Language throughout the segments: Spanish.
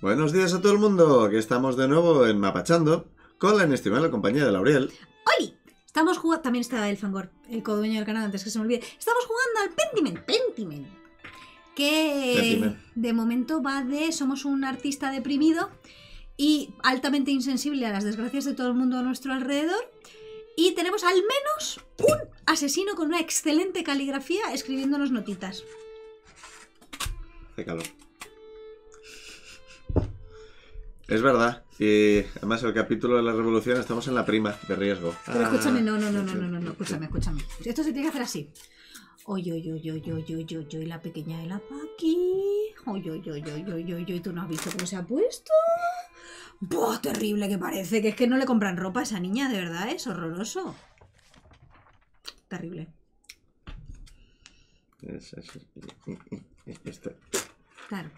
Buenos días a todo el mundo, que estamos de nuevo en Mapachando con la inestimable compañía de Lauriel. ¡Oli! Estamos jugando. También está el Fangor, el codueño del canal, antes que se me olvide. Estamos jugando al Pentiment. Pentiment. Que de momento va de. Somos un artista deprimido y altamente insensible a las desgracias de todo el mundo a nuestro alrededor. Y tenemos al menos un asesino con una excelente caligrafía escribiéndonos notitas. Hace calor. Es verdad. Y además el capítulo de la revolución estamos en la prima de riesgo. Pero escúchame, no, no, no, no, no, no, escúchame, escúchame. Esto se tiene que hacer así. Oye, oye, oye, oye, oye, la pequeña de la Paqui. Oye, oye, oye, oye, oye, ¿tú no has visto cómo se ha puesto? ¡Buah, terrible que parece! Que es que no le compran ropa a esa niña, de verdad, es horroroso. Terrible. Es, Claro.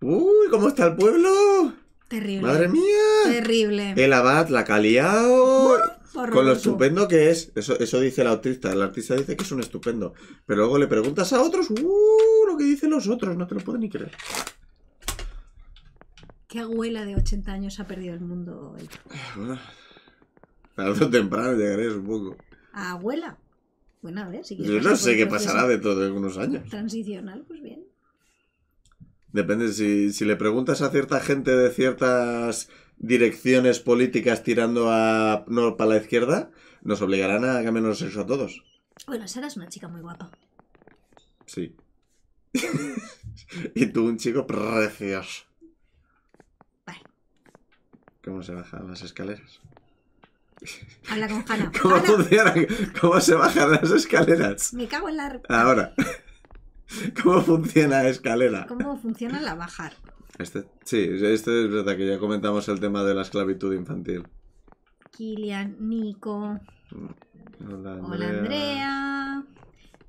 Uy, ¿cómo está el pueblo? Terrible. Madre mía. Terrible. El abad la caliao. Con lo estupendo que es, eso, eso dice la autista el artista dice que es un estupendo, pero luego le preguntas a otros, uh, lo que dicen los otros, no te lo puedo ni creer. ¿Qué abuela de 80 años ha perdido el mundo hoy? Bueno, temprano llegaré, supongo. ¿A abuela? Bueno, a ver, si Yo no sé qué pasará de todo en unos años. Transicional, pues bien. Depende, si, le preguntas a cierta gente de ciertas direcciones políticas tirando a para la izquierda, nos obligarán a cambiarnos menos sexo a todos. Bueno, Sara es una chica muy guapa. Sí. y tú un chico precioso. Vale. ¿Cómo se bajan las escaleras? Habla con Hanna. ¿Cómo, ¿Cómo se bajan las escaleras? Me cago en la... Ahora. ¿Cómo funciona la escalera? ¿Cómo funciona la bajar? Este, sí, este es verdad que ya comentamos el tema de la esclavitud infantil. Kilian, Nico. Mm. Hola Andrea.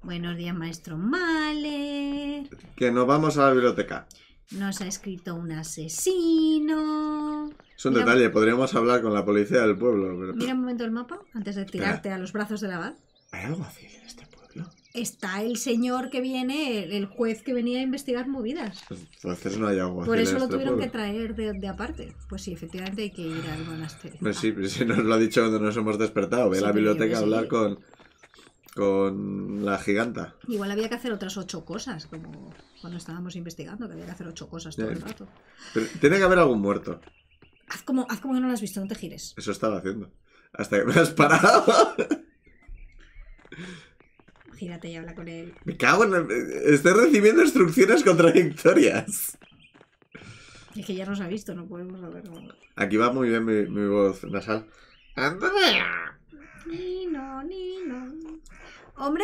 Buenos días, maestro Male. Que nos vamos a la biblioteca. Nos ha escrito un asesino. Es un detalle, podríamos hablar con la policía del pueblo. Mira un momento el mapa antes de tirarte a los brazos de la abad. Hay algo así en este está el señor que viene, el juez que venía a investigar movidas. Pues, pues, no hay agua Por eso lo tuvieron que traer de, aparte. Pues sí, efectivamente hay que ir al monasterio. Pues sí, pues sí nos lo ha dicho cuando nos hemos despertado. Ve a la biblioteca a hablar con, con la giganta. Igual había que hacer otras ocho cosas, como cuando estábamos investigando, que había que hacer ocho cosas todo el eh, rato. Pero tiene que haber algún muerto. Haz como, haz como que no lo has visto, no te gires. Eso estaba haciendo. Hasta que me has parado. y habla con él. Me cago en... Estoy recibiendo instrucciones contradictorias. Es que ya nos ha visto, no podemos saberlo. Aquí va muy bien mi, voz nasal. ¡Andrea! Nino, Nino. ¡Hombre!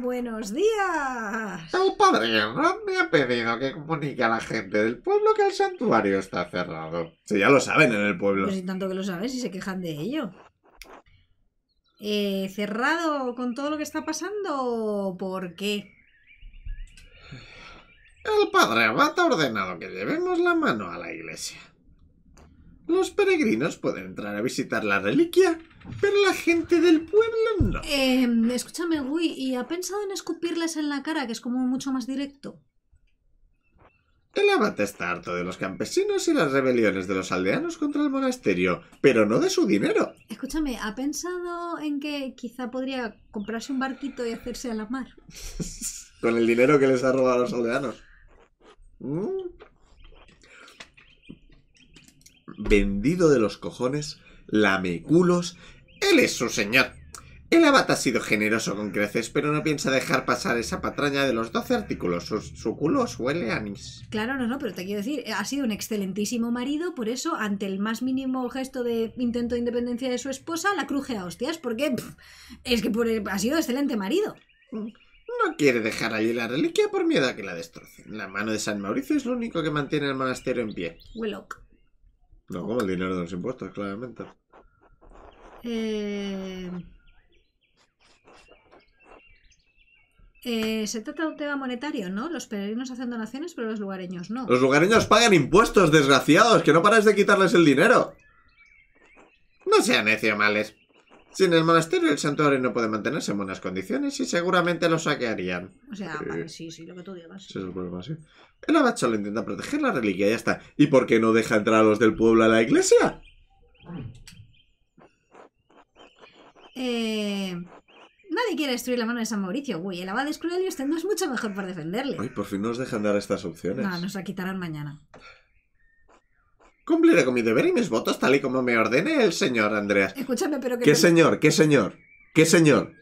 ¡Buenos días! El padre Ron me ha pedido que comunique a la gente del pueblo que el santuario está cerrado. Si ya lo saben en el pueblo. Pues si tanto que lo saben, si se quejan de ello eh, cerrado con todo lo que está pasando? ¿Por qué? El padre Abad ha ordenado que llevemos la mano a la iglesia. Los peregrinos pueden entrar a visitar la reliquia, pero la gente del pueblo no. Eh, escúchame, Gui, ¿y ha pensado en escupirles en la cara, que es como mucho más directo? El abate está harto de los campesinos y las rebeliones de los aldeanos contra el monasterio, pero no de su dinero. Escúchame, ¿ha pensado en que quizá podría comprarse un barquito y hacerse a la mar? Con el dinero que les ha robado a los aldeanos. Mm. Vendido de los cojones, lameculos, él es su señor. El abate ha sido generoso con creces, pero no piensa dejar pasar esa patraña de los 12 artículos. Su, culo suele anís. Claro, no, no, pero te quiero decir, eh, ha sido un excelentísimo marido, por eso, ante el más mínimo gesto de intento de independencia de su esposa, la cruje a hostias, porque es que por, ha sido excelente marido. Mm, no quiere dejar allí la reliquia por miedo a que la destrocen. La mano de San Mauricio es lo único que mantiene el monasterio en pie. Willock. No, como el dinero de los impuestos, claramente. Eh... Eh, se trata de un tema monetario, ¿no? Los peregrinos hacen donaciones, pero los lugareños no. Los lugareños pagan impuestos, desgraciados, que no paras de quitarles el dinero. No sean necio males. Sin el monasterio, el santuario no puede mantenerse en buenas condiciones y seguramente lo saquearían. O sea, sí, vale, sí, sí, lo que tú digas. Sí. es el problema, sí. El abacho lo intenta proteger la reliquia ya está. ¿Y por qué no deja entrar a los del pueblo a la iglesia? Eh... Nadie quiere destruir la mano de San Mauricio. Uy, el abad es cruel y usted no es mucho mejor por defenderle. Ay, por fin nos dejan dar estas opciones. No, nos la quitarán mañana. Cumpliré con mi deber y mis votos tal y como me ordene el señor Andreas. Escúchame, pero que... ¿Qué señor? ¿Qué señor? ¿Qué señor?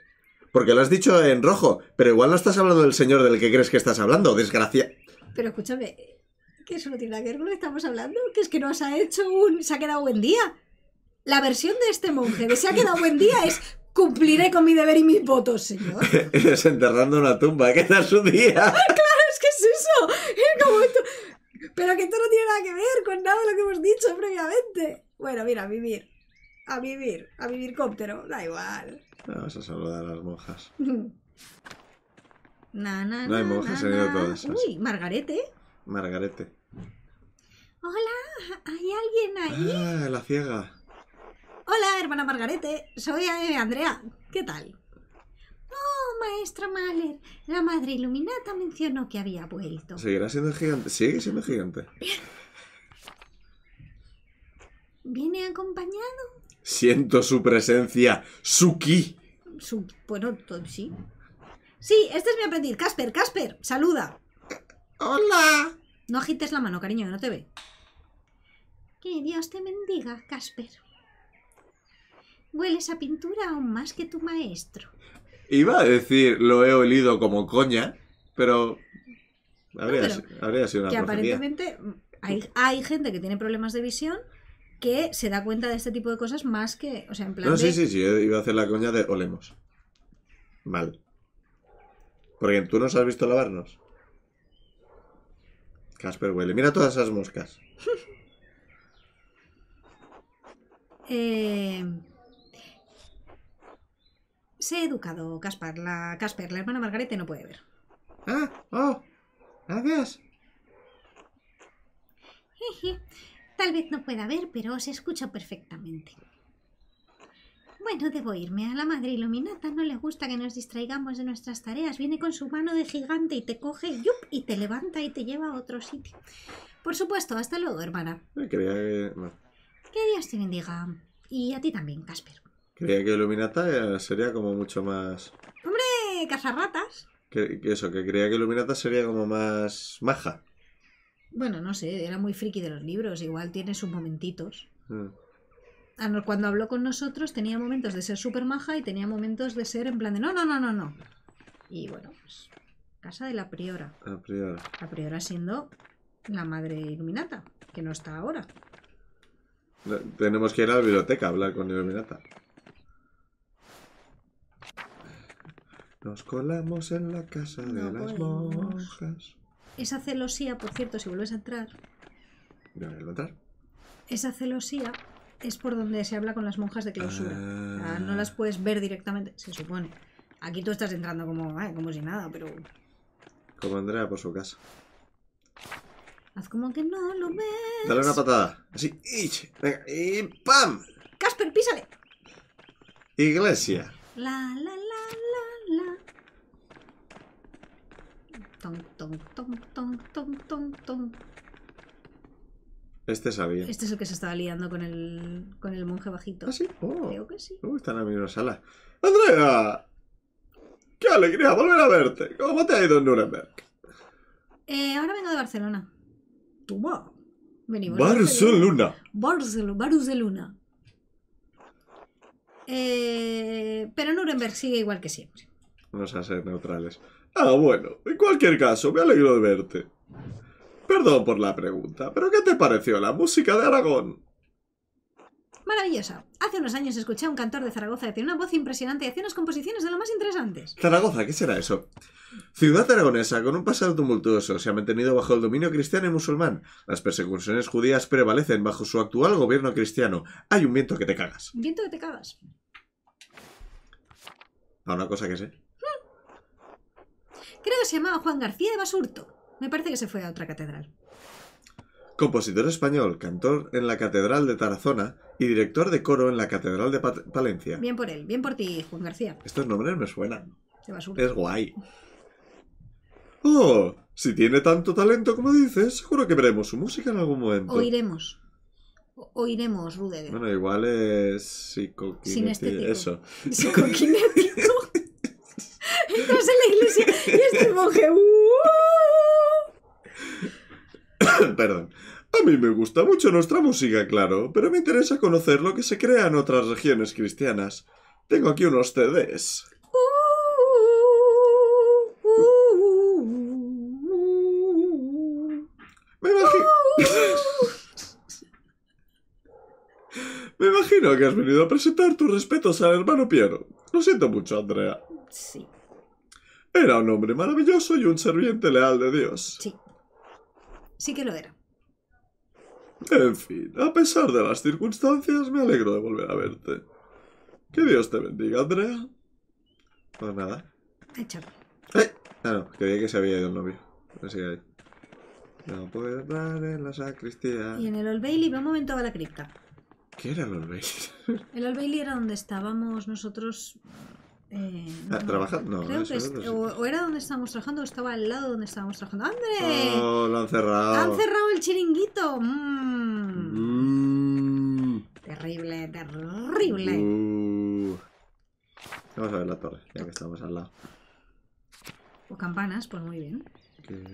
Porque lo has dicho en rojo, pero igual no estás hablando del señor del que crees que estás hablando, desgracia. Pero escúchame, ¿qué eso no tiene que ver lo que estamos hablando, que es que nos ha hecho un... se ha quedado buen día. La versión de este monje de se ha quedado buen día es Cumpliré con mi deber y mis votos, señor. enterrando una tumba, ¿qué tal su día? claro, es que es eso. Pero que esto no tiene nada que ver con nada de lo que hemos dicho previamente. Bueno, mira, a vivir. A vivir. A vivir cóptero. Da igual. Vamos a saludar a las monjas. nana no hay monjas, han ido todas. Uy, Margarete. Margarete. Hola, ¿hay alguien ahí? Ah, la ciega hermana Margarete, soy eh, Andrea. ¿Qué tal? Oh, maestra Mahler, la madre iluminata mencionó que había vuelto. Seguirá siendo gigante, sigue siendo gigante. ¿Viene acompañado? Siento su presencia, Suki. Su, bueno, sí. Sí, este es mi aprendiz, Casper. Casper, saluda. Hola. No agites la mano, cariño, que no te ve. Que Dios te bendiga, Casper huele esa pintura aún más que tu maestro. Iba a decir, lo he olido como coña, pero habría, sido una Que aparentemente hay, gente que tiene problemas de visión que se da cuenta de este tipo de cosas más que, o sea, en plan No, sí, sí, sí, iba a hacer la coña de olemos. Mal. Porque tú nos has visto lavarnos. Casper huele. Mira todas esas moscas. eh ha educado, Caspar. La Casper, la hermana Margarete no puede ver. Ah, oh, gracias. Tal vez no pueda ver, pero os escucho perfectamente. Bueno, debo irme. A la madre iluminata no le gusta que nos distraigamos de nuestras tareas. Viene con su mano de gigante y te coge yup, y te levanta y te lleva a otro sitio. Por supuesto, hasta luego, hermana. Que Dios te bendiga. Y a ti también, Casper. Creía que Iluminata eh, sería como mucho más... ¡Hombre! ¡Casarratas! Que, que eso, que creía que Iluminata sería como más maja. Bueno, no sé, era muy friki de los libros, igual tiene sus momentitos. Hmm. Cuando habló con nosotros tenía momentos de ser súper maja y tenía momentos de ser en plan de no, no, no, no, no. Y bueno, pues casa de la priora. La priora. siendo la madre iluminata, que no está ahora. Tenemos que ir a la biblioteca a hablar con Iluminata. Nos colamos en la casa de las monjas. Esa celosía, por cierto, si vuelves a entrar. a entrar? Esa celosía es por donde se habla con las monjas de clausura. no las ah. puedes ver directamente, se supone. Aquí tú estás entrando como, como si nada, pero. Como Andrea por su casa. Haz como que no lo ves. Dale una patada. Así. Venga. ¡pam! Casper, písale. Iglesia. la, la. Este sabía. Este es el que se estaba liando con el, con el monje bajito. ¿Ah, sí? Oh. Creo que sí. Está uh, están en la misma sala. ¡Andrea! ¡Qué alegría volver a verte! ¿Cómo te ha ido en Nuremberg? Eh, ahora vengo de Barcelona. Toma. Venimos. Barcelona. Barcelona. Barcelona. Eh, pero Nuremberg sigue igual que siempre. Vamos a ser neutrales. Ah, bueno, en cualquier caso, me alegro de verte. Perdón por la pregunta, pero ¿qué te pareció la música de Aragón? Maravillosa. Hace unos años escuché a un cantor de Zaragoza que tiene una voz impresionante y hace unas composiciones de lo más interesantes. Zaragoza, ¿qué será eso? Ciudad aragonesa con un pasado tumultuoso, se ha mantenido bajo el dominio cristiano y musulmán. Las persecuciones judías prevalecen bajo su actual gobierno cristiano. Hay un viento que te cagas. Un viento que te cagas. A una cosa que sé. Creo que se llamaba Juan García de Basurto. Me parece que se fue a otra catedral. Compositor español, cantor en la Catedral de Tarazona y director de coro en la Catedral de Palencia. Bien por él, bien por ti, Juan García. Estos nombres me suenan. Es guay. Oh, si tiene tanto talento como dices, seguro que veremos su música en algún momento. Oiremos. Oiremos, Rude. Bueno, igual es psicoquinético. Eso. Psicoquinético. Entras en la iglesia y este monje. Perdón. A mí me gusta mucho nuestra música, claro, pero me interesa conocer lo que se crea en otras regiones cristianas. Tengo aquí unos CDs. Me imagino... me imagino que has venido a presentar tus respetos al hermano Piero. Lo siento mucho, Andrea. Sí. Era un hombre maravilloso y un serviente leal de Dios. Sí. Sí que lo era. En fin, a pesar de las circunstancias, me alegro de volver a verte. Que Dios te bendiga, Andrea. No, nada. Hecho. ¡Eh! Ah, no, creía que se había ido el novio. Así que ahí. No puedo entrar en la sacristía. Y en el Old Bailey, va un momento a la cripta. ¿Qué era el Old Bailey? el Old Bailey era donde estábamos nosotros eh, ah, no, trabajando. Creo que o, era donde estábamos trabajando, o estaba al lado donde estábamos trabajando. ¡André! Oh, lo han cerrado. Han cerrado el chiringuito. Mmm. Terrible, terrible. Uh. Vamos a ver la torre, ya que estamos al lado. O campanas, pues muy bien. Quiero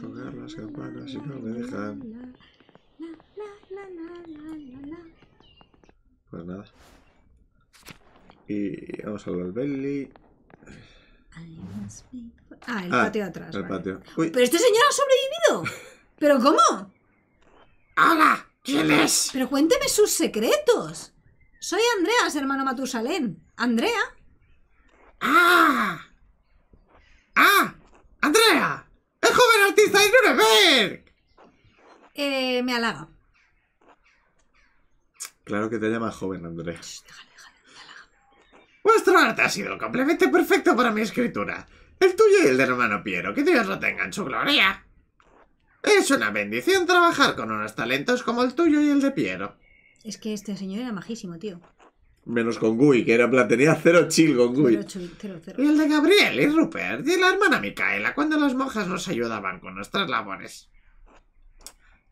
tocar las campanas y no me dejan. Pues nada. Y vamos a hablar Belly. Ah, el ah, patio atrás. Pero este señor ha sobrevivido. ¿Pero cómo? ¡Hala! ¿Quién es? Pero cuénteme sus secretos. Soy Andreas, hermano Matusalén. ¿Andrea? ¡Ah! ¡Ah! ¡Andrea! ¡El joven artista de Nuremberg! Eh, me halaga. Claro que te llamas joven, Andrea. Vuestro arte ha sido completamente perfecto para mi escritura. El tuyo y el del hermano Piero, que Dios lo tenga en su gloria. Es una bendición trabajar con unos talentos como el tuyo y el de Piero. Es que este señor era majísimo, tío. Menos con Gui, que era platería cero chill con Gui. Y el de Gabriel y Rupert y la hermana Micaela cuando las monjas nos ayudaban con nuestras labores.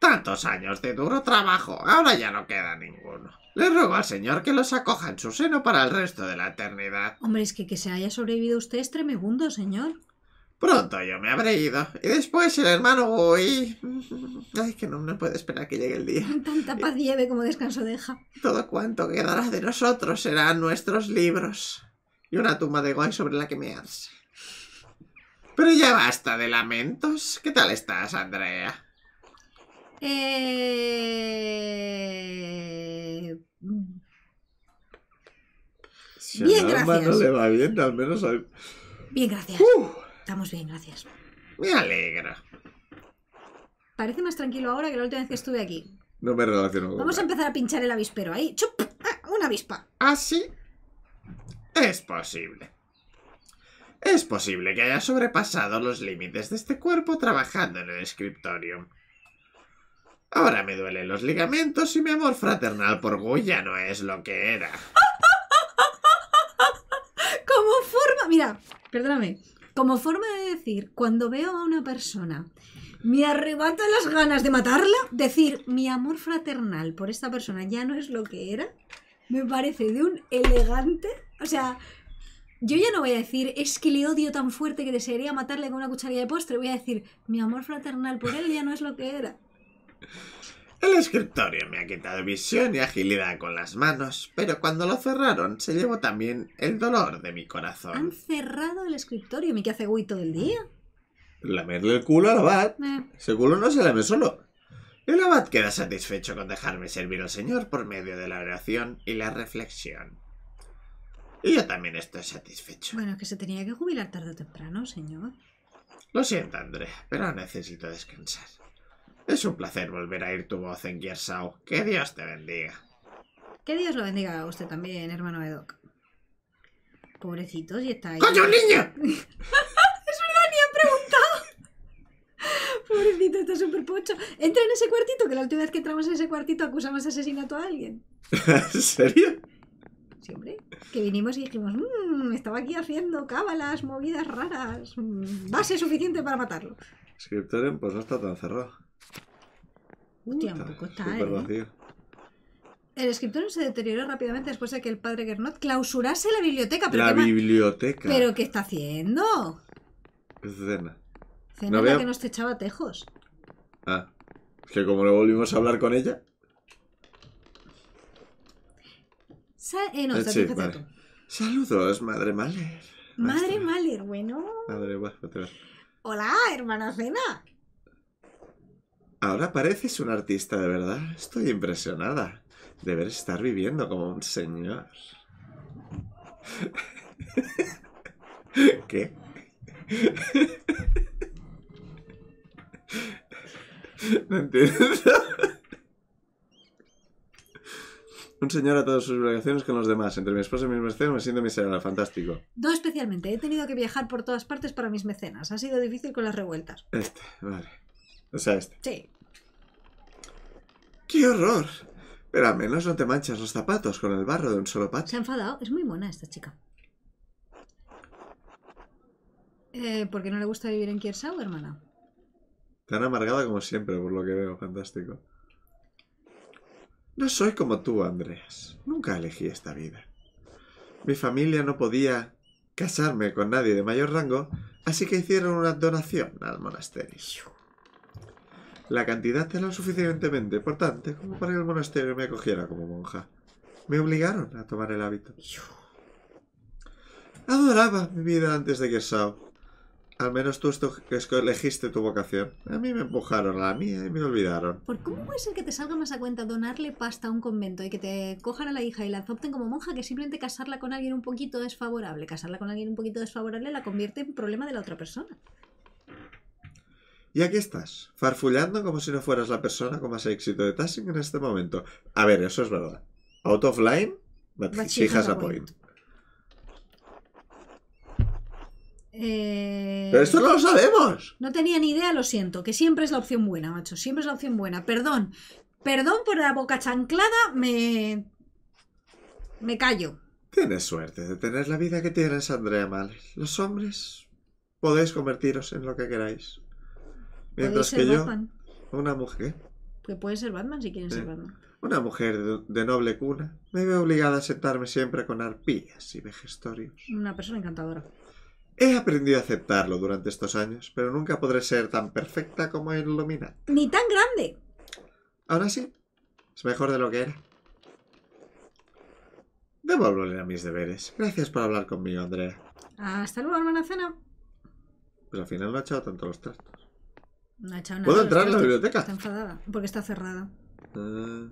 Tantos años de duro trabajo, ahora ya no queda ninguno. Le ruego al Señor que los acoja en su seno para el resto de la eternidad. Hombre, es que que se haya sobrevivido usted es tremebundo, señor. Pronto yo me habré ido. Y después el hermano hoy Ay, que no, me puede esperar que llegue el día. Tanta eh, paz lleve como descanso deja. Todo cuanto quedará de nosotros serán nuestros libros. Y una tumba de guay sobre la que me arse. Pero ya basta de lamentos. ¿Qué tal estás, Andrea? Eh... bien, gracias. no le va bien, al menos. Bien, gracias. ¡Uh! Estamos bien, gracias. Me alegra. Parece más tranquilo ahora que la última vez que estuve aquí. No me relaciono Vamos a empezar a pinchar el avispero ahí. ¡Chup! Ah, una avispa. Así ¿Ah, es posible. Es posible que haya sobrepasado los límites de este cuerpo trabajando en el escritorio. Ahora me duelen los ligamentos y mi amor fraternal por Goya ya no es lo que era. como forma, mira, perdóname, como forma de decir, cuando veo a una persona, me arrebata las ganas de matarla, decir, mi amor fraternal por esta persona ya no es lo que era, me parece de un elegante, o sea, yo ya no voy a decir, es que le odio tan fuerte que desearía matarle con una cucharilla de postre. Voy a decir, mi amor fraternal por él ya no es lo que era. El escritorio me ha quitado visión y agilidad con las manos, pero cuando lo cerraron se llevó también el dolor de mi corazón. Han cerrado el escritorio, mi que hace güey todo el día. Lamerle el culo al abad. Eh. Ese culo no se lame solo. El abad queda satisfecho con dejarme servir al Señor por medio de la oración y la reflexión. Y yo también estoy satisfecho. Bueno, es que se tenía que jubilar tarde o temprano, señor. Lo siento, André, pero necesito descansar. Es un placer volver a ir tu voz en Gearsau. Que Dios te bendiga. Que Dios lo bendiga a usted también, hermano Edoc. Pobrecitos, y está ahí. ¡Coño, niña! niño! es verdad, ni han preguntado. Pobrecito, está súper pocho. Entra en ese cuartito, que la última vez que entramos en ese cuartito acusamos de asesinato a alguien. ¿En serio? Sí, hombre. Que vinimos y dijimos, mmm, estaba aquí haciendo cábalas, movidas raras. Mm, base suficiente para matarlo. Scriptorium, pues no está tan cerrado. Uy, un está, ¿eh? El escritorio se deterioró rápidamente después de que el padre Gernot clausurase la biblioteca. Pero la biblioteca. ¿Pero qué está haciendo? Es cena. Cena que nos te echaba tejos. Ah, es que como no volvimos a hablar con ella. Eh, eh, Saludos, madre Maler. Madre Maler, bueno. Hola, hermana Cena. Ahora pareces un artista de verdad. Estoy impresionada. Deber estar viviendo como un señor. ¿Qué? No entiendo. Un señor a todas sus obligaciones con los demás. Entre mi esposa y mis mecenas me siento miserable. Fantástico. No especialmente. He tenido que viajar por todas partes para mis mecenas. Ha sido difícil con las revueltas. Este, vale. O sea, este. Sí. ¡Qué horror! Pero al menos no te manchas los zapatos con el barro de un solo patio. Se ha enfadado. Es muy mona esta chica. Eh, ¿Por qué no le gusta vivir en Kiersau, hermana? Tan amargada como siempre, por lo que veo. Fantástico. No soy como tú, Andreas. Nunca elegí esta vida. Mi familia no podía casarme con nadie de mayor rango, así que hicieron una donación al monasterio. La cantidad era lo suficientemente importante como para que el monasterio me acogiera como monja. Me obligaron a tomar el hábito. Adoraba mi vida antes de que Sao. Al menos tú elegiste tu vocación. A mí me empujaron a la mía y me olvidaron. ¿Por cómo puede ser que te salga más a cuenta donarle pasta a un convento y que te cojan a la hija y la adopten como monja que simplemente casarla con alguien un poquito desfavorable? Casarla con alguien un poquito desfavorable la convierte en problema de la otra persona. Y aquí estás, farfullando como si no fueras la persona con más éxito de Tassing en este momento. A ver, eso es verdad. Out of line, but, a point. Eh, Pero esto no lo sabemos. No tenía ni idea, lo siento. Que siempre es la opción buena, macho. Siempre es la opción buena. Perdón. Perdón por la boca chanclada. Me. Me callo. Tienes suerte de tener la vida que tienes, Andrea Males. Los hombres podéis convertiros en lo que queráis. Mientras que yo, una mujer. Que puede ser Batman si quieren ser Batman. Una mujer de, noble cuna me veo obligada a sentarme siempre con arpías y vejestorios. Una persona encantadora. He aprendido a aceptarlo durante estos años, pero nunca podré ser tan perfecta como el Lomina. Ni tan grande. Ahora sí, es mejor de lo que era. Devuélvole a mis deberes. Gracias por hablar conmigo, Andrea. Hasta luego, hermana cena. Pues al final no ha echado tanto los trastos. ¿Puedo entrar en la biblioteca? Está enfadada, porque está cerrada. Ah.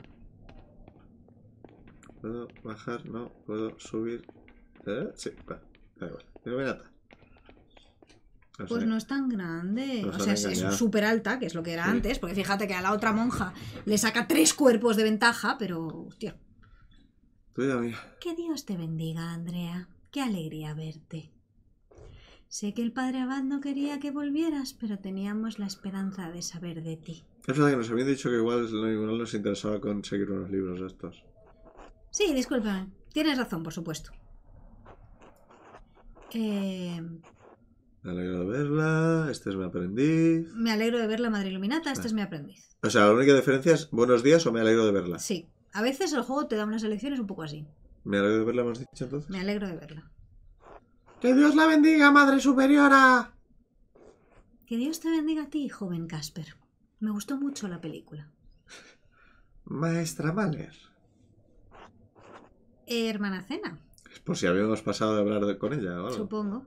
¿Puedo bajar? No. ¿Puedo subir? Eh, sí, va. pues no es tan grande. o sea, es súper alta, que es lo que era antes. Porque fíjate que a la otra monja le saca tres cuerpos de ventaja, pero. Hostia. Que Dios te bendiga, Andrea. Qué alegría verte. Sé que el padre Abad no quería que volvieras, pero teníamos la esperanza de saber de ti. Es verdad que nos habían dicho que igual no nos interesaba conseguir unos libros estos. Sí, disculpa. Tienes razón, por supuesto. Eh, me alegro de verla, este es mi aprendiz. Me alegro de verla, Madre Iluminata, este es mi aprendiz. O sea, la única diferencia es buenos días o me alegro de verla. Sí, a veces el juego te da unas elecciones un poco así. ¿Me alegro de verla, más dicho entonces? Me alegro de verla. Que Dios la bendiga, Madre Superiora. Que Dios te bendiga a ti, joven Casper. Me gustó mucho la película. Maestra Mahler. Eh, hermana Cena. Es por si habíamos pasado de hablar con ella ahora. Supongo.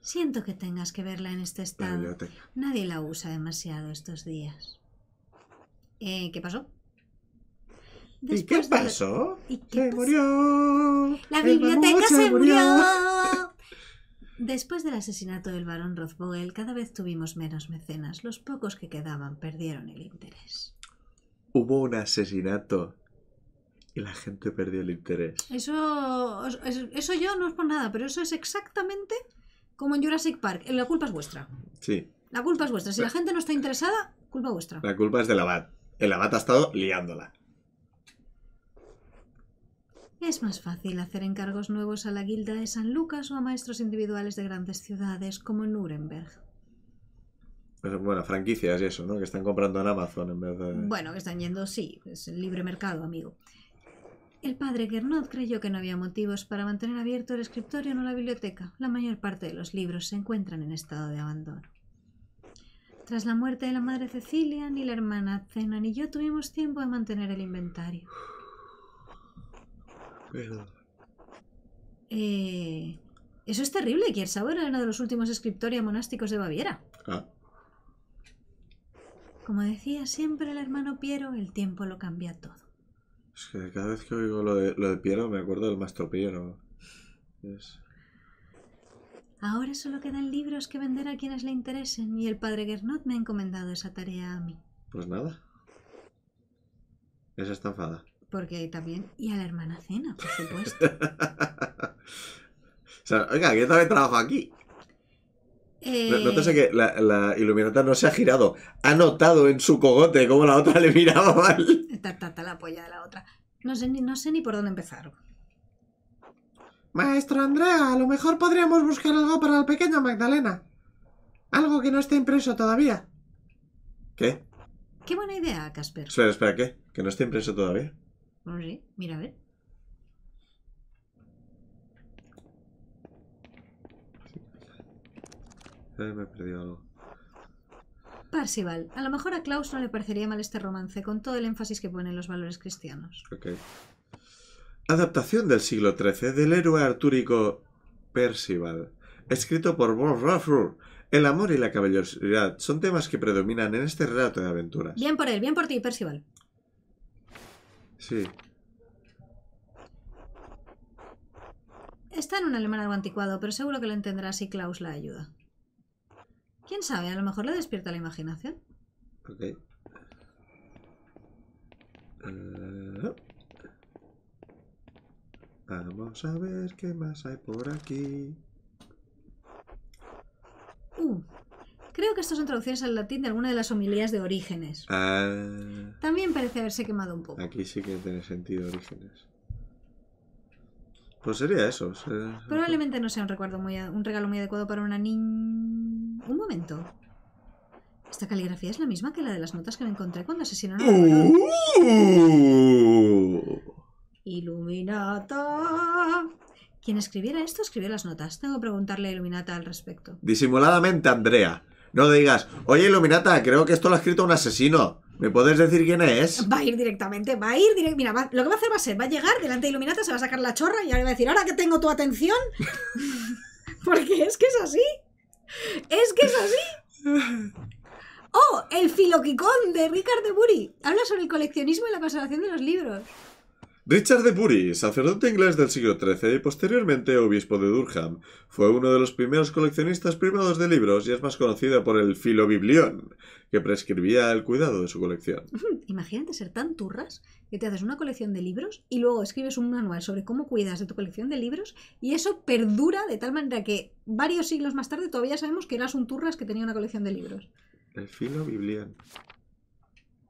Siento que tengas que verla en este estado. Nadie la usa demasiado estos días. Eh, ¿Qué pasó? ¿Y qué pasó? qué murió. La biblioteca se murió. Después del asesinato del barón Rothbogel, cada vez tuvimos menos mecenas. Los pocos que quedaban perdieron el interés. Hubo un asesinato y la gente perdió el interés. Eso, eso yo no es por nada, pero eso es exactamente como en Jurassic Park. Eh, la culpa es vuestra. Sí. La culpa es vuestra. Si la gente no está interesada, culpa vuestra. La culpa es del abad. El abad ha estado liándola. Es más fácil hacer encargos nuevos a la Guilda de San Lucas o a maestros individuales de grandes ciudades como Nuremberg. Pues, bueno, franquicias y eso, ¿no? Que están comprando en Amazon en vez de... Bueno, que están yendo, sí, es el libre mercado, amigo. El padre Gernot creyó que no había motivos para mantener abierto el escritorio o la biblioteca. La mayor parte de los libros se encuentran en estado de abandono. Tras la muerte de la madre Cecilia, ni la hermana Zena ni yo tuvimos tiempo de mantener el inventario. Eh, eso es terrible. Kiersauer era uno de los últimos escriptoria monásticos de Baviera. Ah. Como decía siempre el hermano Piero, el tiempo lo cambia todo. Es que cada vez que oigo lo de, Piero me acuerdo del maestro Piero. Ahora solo quedan libros que vender a quienes le interesen y el padre Gernot me ha encomendado esa tarea a mí. Pues nada. Esa estafada porque también. Y a la hermana Cena, por supuesto. o sea, oiga, yo también trabajo aquí. Eh... que la, iluminata no se ha girado. Ha notado en su cogote cómo la otra le miraba mal. Está, la polla de la otra. No sé, ni, no sé ni por dónde empezar. Maestro Andrea, a lo mejor podríamos buscar algo para el pequeño Magdalena. Algo que no esté impreso todavía. ¿Qué? Qué buena idea, Casper. Espera, espera, ¿qué? ¿Que no esté impreso todavía? No sé, mira a ver. me he perdido algo. Parsival. A lo mejor a Klaus no le parecería mal este romance, con todo el énfasis que pone en los valores cristianos. Ok. Adaptación del siglo XIII del héroe artúrico Percival. Escrito por Bob Raffleur. El amor y la caballerosidad son temas que predominan en este relato de aventuras. Bien por él, bien por ti, Percival. Sí. Está en un alemán algo anticuado, pero seguro que lo entenderá si Klaus la ayuda. ¿Quién sabe? A lo mejor le despierta la imaginación. Ok. Eh, vamos a ver qué más hay por aquí. Uh, Creo que estas son traducciones al latín de alguna de las homilías de Orígenes. Ah. También parece haberse quemado un poco. Aquí sí que tiene sentido Orígenes. Pues sería eso. Probablemente no sea un recuerdo muy un regalo muy adecuado para una niña. Un momento. Esta caligrafía es la misma que la de las notas que me encontré cuando asesinaron a ¡Uh! Iluminata. Quien escribiera esto escribió las notas. Tengo que preguntarle a Iluminata al respecto. Disimuladamente, Andrea. No digas, oye Iluminata, creo que esto lo ha escrito un asesino. ¿Me puedes decir quién es? Va a ir directamente, va a ir directamente. Mira, lo que va a hacer va a ser, va a llegar delante de Iluminata, se va a sacar la chorra y ahora va a decir, ahora que tengo tu atención. Porque es que es así. Es que es así. Oh, el filoquicón de Ricardo de Habla sobre el coleccionismo y la conservación de los libros. Richard de Bury, sacerdote inglés del siglo XIII y posteriormente obispo de Durham, fue uno de los primeros coleccionistas privados de libros y es más conocido por el filobiblión, que prescribía el cuidado de su colección. Imagínate ser tan turras que te haces una colección de libros y luego escribes un manual sobre cómo cuidas de tu colección de libros y eso perdura de tal manera que varios siglos más tarde todavía sabemos que eras un turras que tenía una colección de libros. El filobiblión.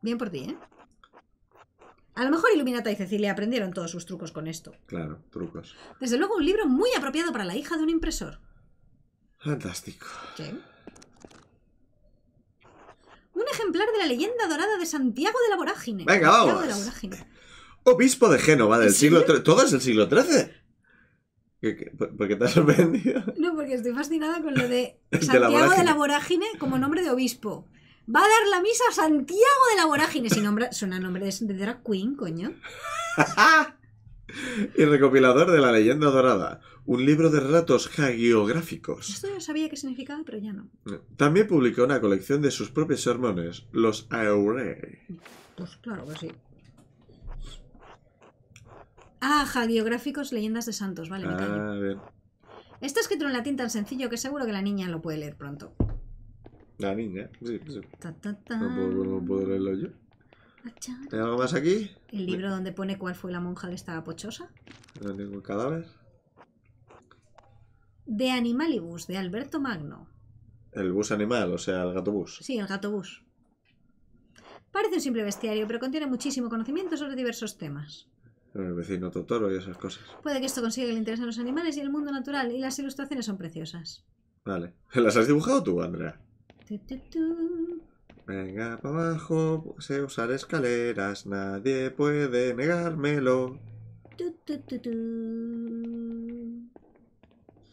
Bien por ti, ¿eh? A lo mejor Iluminata y Cecilia aprendieron todos sus trucos con esto. Claro, trucos. Desde luego, un libro muy apropiado para la hija de un impresor. Fantástico. ¿Qué? Un ejemplar de la leyenda dorada de Santiago de la Vorágine. Venga, Santiago De la Vorágine. Obispo de Génova del siglo XIII. Todo es del siglo XIII. por qué te has sorprendido? No, porque estoy fascinada con lo de Santiago de la de la vorágine como nombre de obispo. Va a dar la misa a Santiago de la Vorágine. Si nombre, suena nombre de drag queen, coño. y recopilador de la leyenda dorada. Un libro de ratos hagiográficos. Esto ya sabía qué significaba, pero ya no. También publicó una colección de sus propios sermones, los Aure Pues claro que sí. Ah, hagiográficos, leyendas de santos. Vale, me callo. Ah, Esto en latín tan sencillo que seguro que la niña lo puede leer pronto. La niña, ¿eh? sí, sí. No, puedo, leerlo yo. ¿Hay algo más aquí? El libro donde pone cuál fue la monja que estaba pochosa. No tengo el cadáver. De Animalibus, de Alberto Magno. El bus animal, o sea, el gato bus. Sí, el gato bus. Parece un simple bestiario, pero contiene muchísimo conocimiento sobre diversos temas. El vecino Totoro y esas cosas. Puede que esto consiga el interés a los animales y el mundo natural, y las ilustraciones son preciosas. Vale. ¿Las has dibujado tú, Andrea? Venga para abajo, sé usar escaleras, nadie puede negármelo.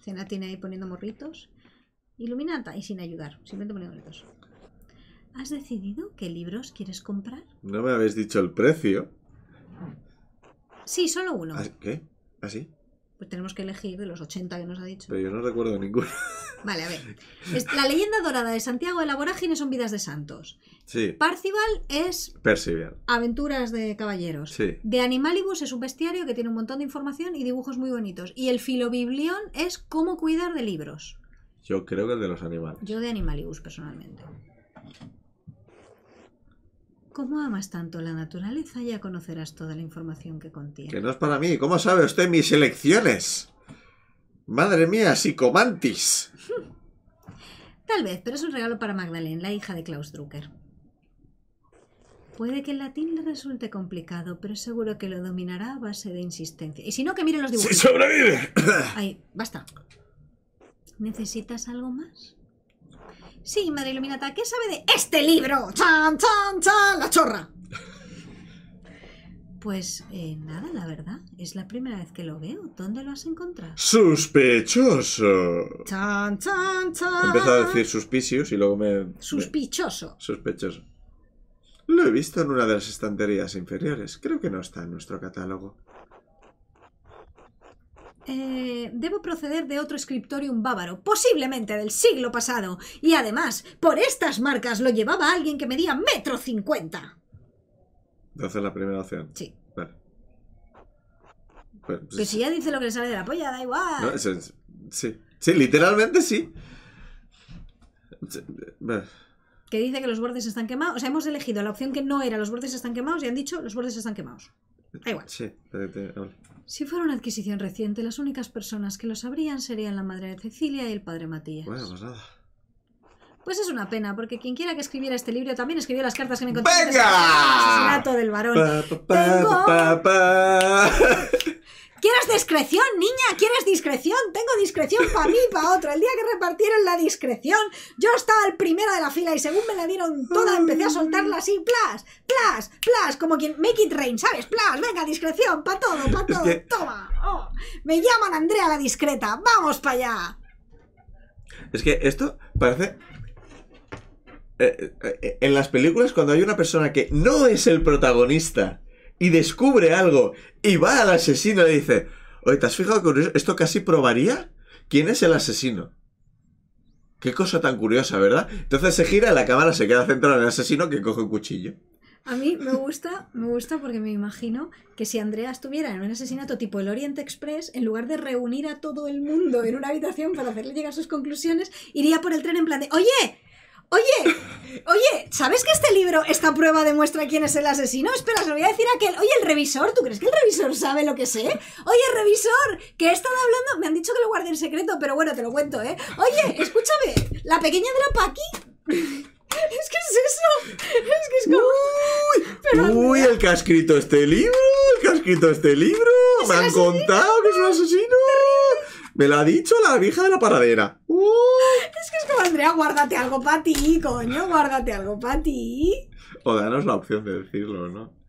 Cena tiene ahí poniendo morritos. Iluminata y sin ayudar, simplemente poniendo morritos. ¿Has decidido qué libros quieres comprar? No me habéis dicho el precio. Sí, solo uno. ¿Ah, ¿Qué? ¿Así? ¿Ah, pues tenemos que elegir de los 80 que nos ha dicho. Pero yo no recuerdo ninguno. Vale, a ver. La leyenda dorada de Santiago de la Vorágine son vidas de santos. Sí. Parcival es. Percival. Aventuras de caballeros. Sí. De Animalibus es un bestiario que tiene un montón de información y dibujos muy bonitos. Y el filobiblión es cómo cuidar de libros. Yo creo que el de los animales. Yo de Animalibus, personalmente. ¿Cómo amas tanto la naturaleza? Ya conocerás toda la información que contiene. Que no es para mí. ¿Cómo sabe usted mis elecciones? Madre mía, psicomantis. Tal vez, pero es un regalo para Magdalene, la hija de Klaus Drucker. Puede que el latín le resulte complicado, pero seguro que lo dominará a base de insistencia. Y si no, que miren los dibujos. ¡Sí sobrevive! Ahí, basta. ¿Necesitas algo más? Sí, madre iluminata, ¿qué sabe de este libro? ¡Chan, chan, chan! ¡La chorra! Pues eh, nada, la verdad. Es la primera vez que lo veo. ¿Dónde lo has encontrado? ¡Suspechoso! ¡Chan, chan, chan! Empezó a decir suspicios y luego me... ¡Suspichoso! Suspechoso. Lo he visto en una de las estanterías inferiores. Creo que no está en nuestro catálogo. Eh, debo proceder de otro un bávaro, posiblemente del siglo pasado. Y además, por estas marcas lo llevaba alguien que medía metro cincuenta hacer la primera opción. Sí. Vale. Pero, pues, si ya dice lo que le sale de la polla, da igual. sí. Sí, literalmente sí. Que dice que los bordes están quemados. O sea, hemos elegido la opción que no era los bordes están quemados y han dicho los bordes están quemados. Da igual. Sí, Si fuera una adquisición reciente, las únicas personas que lo sabrían serían la madre de Cecilia y el padre Matías. Bueno, pues nada. Pues es una pena, porque quien quiera que escribiera este libro también escribió las cartas que me encontré. ¡Venga! del ¿Quieres discreción, niña? ¿Quieres discreción? Tengo discreción para mí y para otro. El día que repartieron la discreción, yo estaba el primero de la fila y según me la dieron toda, empecé a soltarla así, plas, plas, plas, como quien make it rain, ¿sabes? Plas, venga, discreción, para todo, para todo, toma. Oh, me llaman Andrea la discreta, vamos para allá. Es que esto parece eh, eh, eh, en las películas cuando hay una persona que no es el protagonista y descubre algo y va al asesino y dice, oye, ¿te has fijado que esto casi probaría quién es el asesino? Qué cosa tan curiosa, ¿verdad? Entonces se gira y la cámara se queda centrada en el asesino que coge un cuchillo. A mí me gusta, me gusta porque me imagino que si Andrea estuviera en un asesinato tipo el Oriente Express, en lugar de reunir a todo el mundo en una habitación para hacerle llegar sus conclusiones, iría por el tren en plan de, oye, Oye, oye, ¿sabes que este libro, esta prueba demuestra quién es el asesino? Espera, se lo voy a decir a aquel. Oye, el revisor, ¿tú crees que el revisor sabe lo que sé? Oye, revisor, que he estado hablando. Me han dicho que lo guarde en secreto, pero bueno, te lo cuento, ¿eh? Oye, escúchame, la pequeña de la Paki... Es que es eso. Es que es Uy, el que ha escrito este libro. El que ha escrito este libro. Me han contado que es un asesino. Me lo ha dicho la vieja de la paradera. ¡Uh! Es que es como, Andrea, guárdate algo para ti, coño, guárdate algo para ti. O danos la opción de decirlo, ¿no?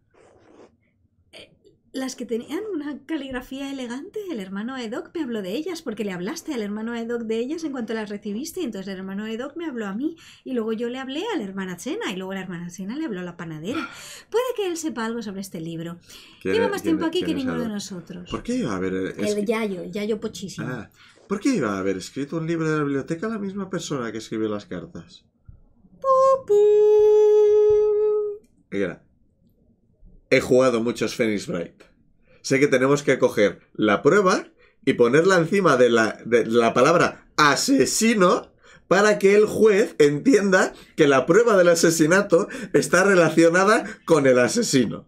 las que tenían una caligrafía elegante, el hermano Edoc me habló de ellas, porque le hablaste al hermano Edoc de ellas en cuanto las recibiste, entonces el hermano Edoc me habló a mí, y luego yo le hablé a la hermana Chena, y luego la hermana Chena le habló a la panadera. Puede que él sepa algo sobre este libro. Lleva más tiempo aquí que ninguno de nosotros. ¿Por qué iba a haber...? Ah, iba a haber escrito un libro de la biblioteca la misma persona que escribió las cartas? he jugado muchos Phoenix Bright. Sé que tenemos que coger la prueba y ponerla encima de la, de la palabra asesino para que el juez entienda que la prueba del asesinato está relacionada con el asesino.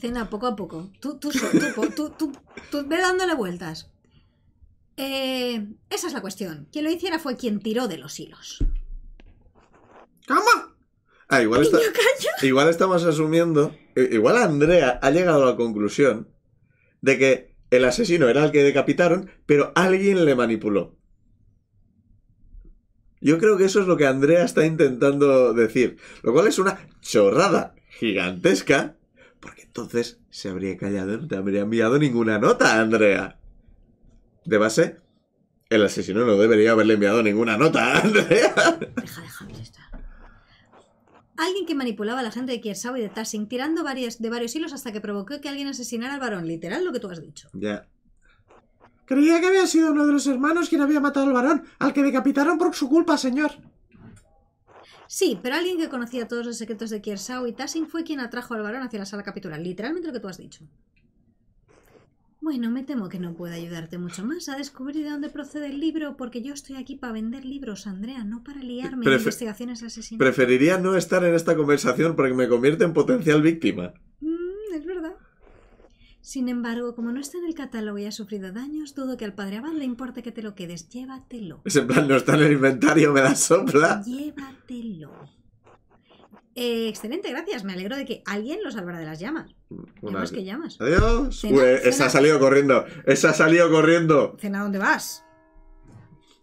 Cena, poco a poco. Tú, tú, tú, tú, ve dándole vueltas. Eh, esa es la cuestión. Quien lo hiciera fue quien tiró de los hilos. ¿Cómo? Ah, igual, estamos asumiendo. Igual Andrea ha llegado a la conclusión de que el asesino era el que decapitaron, pero alguien le manipuló. Yo creo que eso es lo que Andrea está intentando decir, lo cual es una chorrada gigantesca, porque entonces se habría callado, no te habría enviado ninguna nota, Andrea. De base, el asesino no debería haberle enviado ninguna nota, Andrea. Deja, deja, Alguien que manipulaba a la gente de Kiersau y de Tassing, tirando de varios hilos hasta que provocó que alguien asesinara al varón. Literal lo que tú has dicho. Ya. Creía que había sido uno de los hermanos quien había matado al varón, al que decapitaron por su culpa, señor. Sí, pero alguien que conocía todos los secretos de Kiersau y Tassing fue quien atrajo al varón hacia la sala capitular. Literalmente lo que tú has dicho. Bueno, me temo que no pueda ayudarte mucho más a descubrir de dónde procede el libro, porque yo estoy aquí para vender libros, Andrea, no para liarme en investigaciones asesinas. Preferiría no estar en esta conversación porque me convierte en potencial víctima. Mm, es verdad. Sin embargo, como no está en el catálogo y ha sufrido daños, dudo que al padre Abad le importe que te lo quedes. Llévatelo. Ese plan no está en el inventario, me da sopla. Llévatelo. Eh, excelente, gracias. Me alegro de que alguien lo salvará de las llamas. es mm, que llamas. Adiós. esa ha salido corriendo. Esa ha salido corriendo. Cena, ¿dónde vas?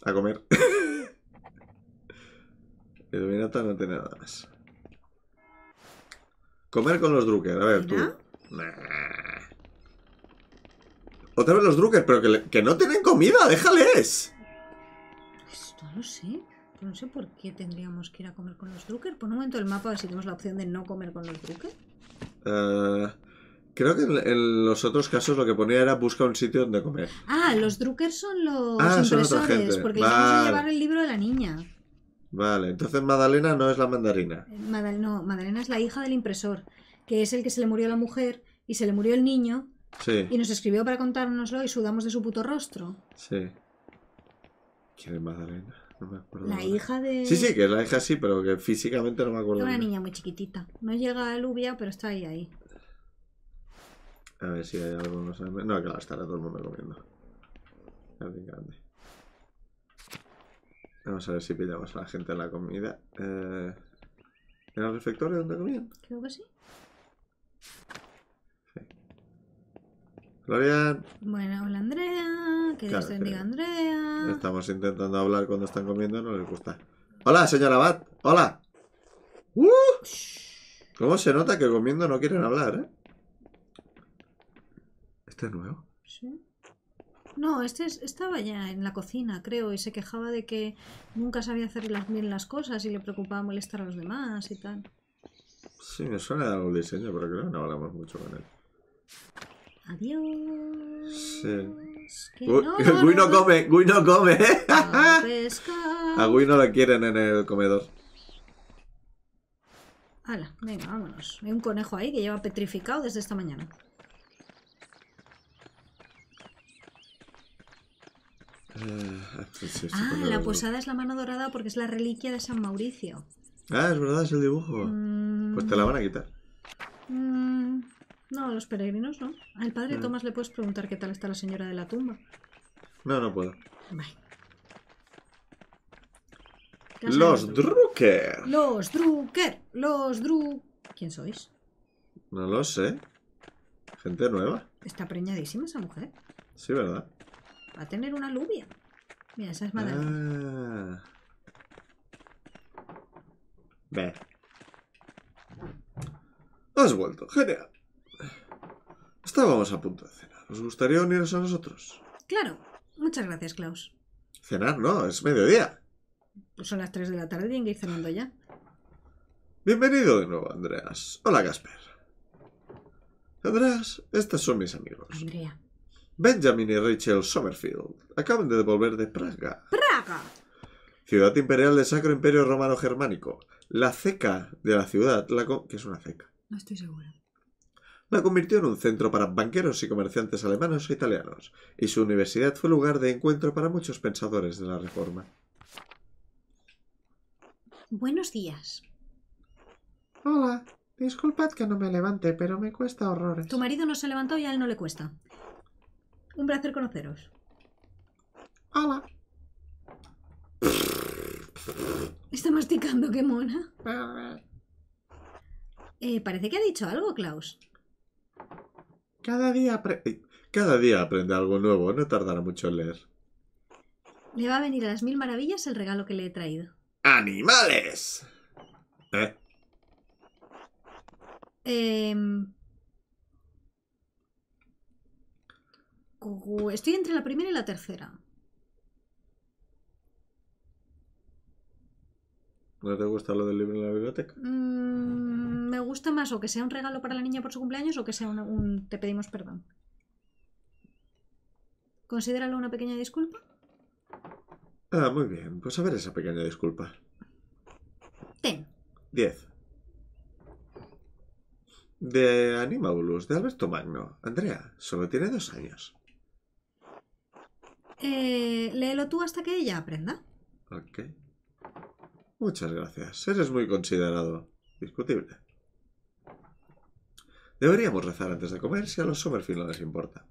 A comer. El Iluminata no tiene nada más. Comer con los Drucker. A ver, tú. Otra vez los Drucker, pero que, no tienen comida. Déjales. Esto pues no lo sé no sé por qué tendríamos que ir a comer con los Drucker. Por un momento el mapa, a si tenemos la opción de no comer con los Drucker. Eh, creo que en, los otros casos lo que ponía era busca un sitio donde comer. Ah, los Drucker son los ah, impresores, porque íbamos a llevar el libro de la niña. Vale, entonces Madalena no es la mandarina. Eh, no, Madalena es la hija del impresor, que es el que se le murió a la mujer y se le murió el niño. Sí. Y nos escribió para contárnoslo y sudamos de su puto rostro. Sí. ¿Quién es Madalena? La hija de. Sí, sí, que es la hija sí, pero que físicamente no me acuerdo. Es una niña muy chiquitita. No llega a Lubia, pero está ahí, ahí. A ver si hay algo más. No, claro, estará todo el mundo comiendo. Es grande. Vamos a ver si pillamos a la gente la comida. Eh, ¿En el refectorio donde comían? Creo que sí. Gloria. Bueno, hola Andrea. Que Dios Andrea. Estamos intentando hablar cuando están comiendo, no les gusta. Hola, señora Bat. Hola. ¡Uh! ¿Cómo se nota que comiendo no quieren hablar, eh? ¿Este es nuevo? Sí. No, este estaba ya en la cocina, creo, y se quejaba de que nunca sabía hacer las, bien las cosas y le preocupaba molestar a los demás y tal. Sí, me suena de algún diseño, pero creo que no hablamos mucho con él. Adiós. no, Gui no, come, Gui no come. A, Gui no la quieren en el comedor. Hala, venga, vámonos. Hay un conejo ahí que lleva petrificado desde esta mañana. Ah, pues ah la posada es la mano dorada porque es la reliquia de San Mauricio. Ah, es verdad, es el dibujo. Mm. Pues te la van a quitar. Mm. No, los peregrinos no. Al padre mm. Tomás le puedes preguntar qué tal está la señora de la tumba. No, no puedo. Los Drucker. Los Drucker. Los Dru. ¿Quién sois? No lo sé. Gente nueva. Está preñadísima esa mujer. Sí, ¿verdad? Va a tener una lluvia. Mira, esa es madre. Ah. Ve. Has vuelto. Genial. Estábamos a punto de cenar. ¿Os gustaría uniros a nosotros? Claro. Muchas gracias, Klaus. Cenar, no, es mediodía. son las 3 de la tarde, hay que ir cenando ya. Bienvenido de nuevo, Andreas. Hola, Gasper. Andreas, estos son mis amigos. Andrea. Benjamin y Rachel Sommerfield. acaban de devolver de Praga. ¡Praga! Ciudad imperial del Sacro Imperio Romano Germánico. La ceca de la ciudad, la que es una ceca? No estoy segura la convirtió en un centro para banqueros y comerciantes alemanes e italianos, y su universidad fue lugar de encuentro para muchos pensadores de la Reforma. Buenos días. Hola, disculpad que no me levante, pero me cuesta horrores. Tu marido no se levantó y a él no le cuesta. Un placer conoceros. Hola. Está masticando, qué mona. Eh, parece que ha dicho algo, Klaus. Cada día, Cada día aprende algo nuevo, no tardará mucho en leer. Le va a venir a las mil maravillas el regalo que le he traído. ¡Animales! ¿Eh? Em, estoy entre la primera y la tercera. ¿No te gusta lo del libro en la biblioteca? Mm, me gusta más o que sea un regalo para la niña por su cumpleaños o que sea un, te pedimos perdón. ¿Considéralo una pequeña disculpa? Ah, muy bien. Pues a ver esa pequeña disculpa. Ten. Diez. De Animaulus, de Alberto Magno. Andrea, solo tiene dos años. Eh, léelo tú hasta que ella aprenda. Ok. Muchas gracias. Eres muy considerado. Discutible. Deberíamos rezar antes de comer si a los Summerfield no les importa.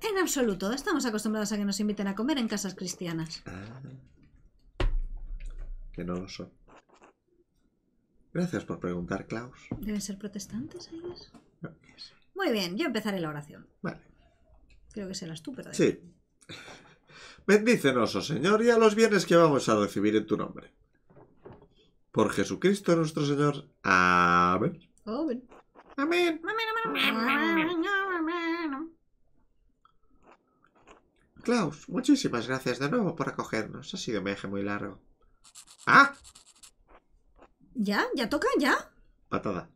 En absoluto. Estamos acostumbrados a que nos inviten a comer en casas cristianas. Ah, que no lo son. Gracias por preguntar, Klaus. ¿Deben ser protestantes ellos? No, Muy bien, yo empezaré la oración. Vale. Creo que serás tú, pero... Sí. Bendícenos, oh Señor, y a los bienes que vamos a recibir en tu nombre. Por Jesucristo nuestro Señor. Amén. Amén. Amén. Klaus, muchísimas gracias de nuevo por acogernos. Ha sido un viaje muy largo. ¡Ah! ¿Ya? ¿Ya toca? ¿Ya? Patada.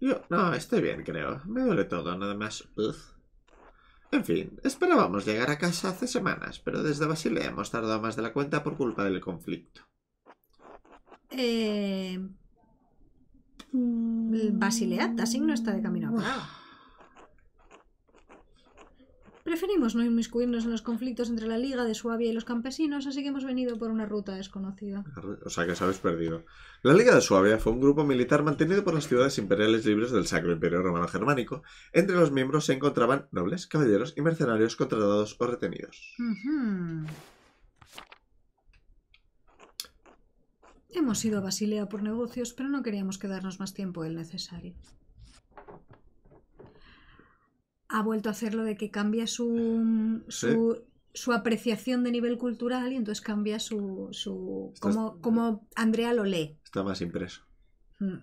Yo, no, estoy bien, creo. Me duele todo, nada más. Uf. En fin, esperábamos llegar a casa hace semanas, pero desde Basilea hemos tardado más de la cuenta por culpa del conflicto. Eh... Mm, Basilea, Tassing no está de camino a ah. Preferimos no inmiscuirnos en los conflictos entre la Liga de Suabia y los campesinos, así que hemos venido por una ruta desconocida. O sea que sabes perdido. La Liga de Suabia fue un grupo militar mantenido por las ciudades imperiales libres del Sacro Imperio Romano Germánico. Entre los miembros se encontraban nobles, caballeros y mercenarios contratados o retenidos. Hemos ido a Basilea por negocios, pero no queríamos quedarnos más tiempo del necesario ha vuelto a hacerlo de que cambia su, su, apreciación de nivel cultural y entonces cambia su... su como Andrea lo lee. Está más impreso. Hmm.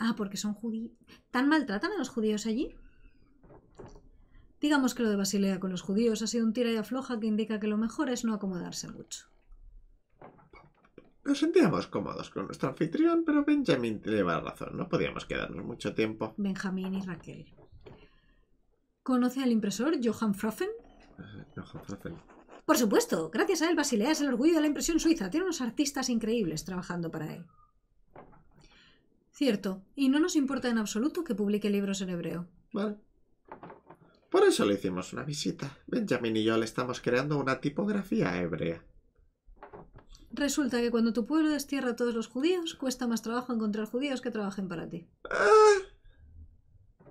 Ah, porque son judíos. ¿Tan maltratan a los judíos allí? Digamos que lo de Basilea con los judíos ha sido un tira y afloja que indica que lo mejor es no acomodarse mucho. Nos sentíamos cómodos con nuestro anfitrión, pero Benjamin lleva razón, no podíamos quedarnos mucho tiempo. Benjamín y Raquel. ¿Conoce al impresor Johann Froffen? Eh, Johann Froffen. Por supuesto, gracias a él Basilea es el orgullo de la impresión suiza. Tiene unos artistas increíbles trabajando para él. Cierto, y no nos importa en absoluto que publique libros en hebreo. Vale. Por eso le hicimos una visita. Benjamin y yo le estamos creando una tipografía hebrea. Resulta que cuando tu pueblo destierra a todos los judíos, cuesta más trabajo encontrar judíos que trabajen para ti. Ah.